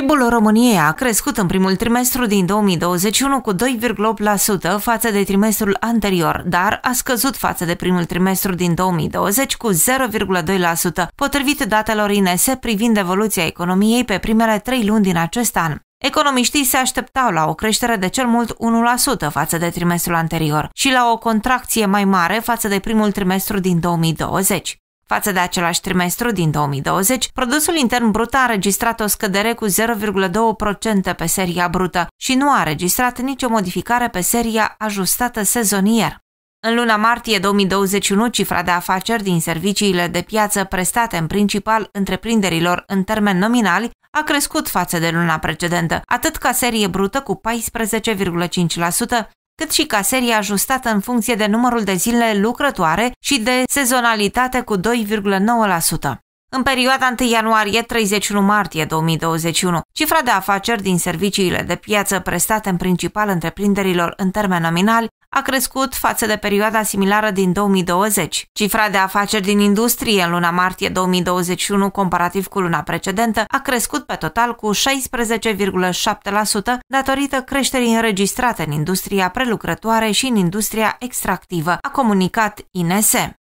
PIB-ul României a crescut în primul trimestru din 2021 cu 2,8% față de trimestrul anterior, dar a scăzut față de primul trimestru din 2020 cu 0,2%, potrivit datelor INS privind evoluția economiei pe primele trei luni din acest an. Economiștii se așteptau la o creștere de cel mult 1% față de trimestrul anterior și la o contracție mai mare față de primul trimestru din 2020. Față de același trimestru din 2020, produsul intern brut a înregistrat o scădere cu 0,2% pe seria brută și nu a înregistrat nicio modificare pe seria ajustată sezonier. În luna martie 2021, cifra de afaceri din serviciile de piață prestate în principal întreprinderilor în termen nominali a crescut față de luna precedentă, atât ca serie brută cu 14,5%, cât și ca serie ajustată în funcție de numărul de zile lucrătoare și de sezonalitate cu 2,9%. În perioada 1 ianuarie-31 martie 2021, cifra de afaceri din serviciile de piață prestate în principal întreprinderilor în termen nominal a crescut față de perioada similară din 2020. Cifra de afaceri din industrie în luna martie 2021 comparativ cu luna precedentă a crescut pe total cu 16,7% datorită creșterii înregistrate în industria prelucrătoare și în industria extractivă, a comunicat INS.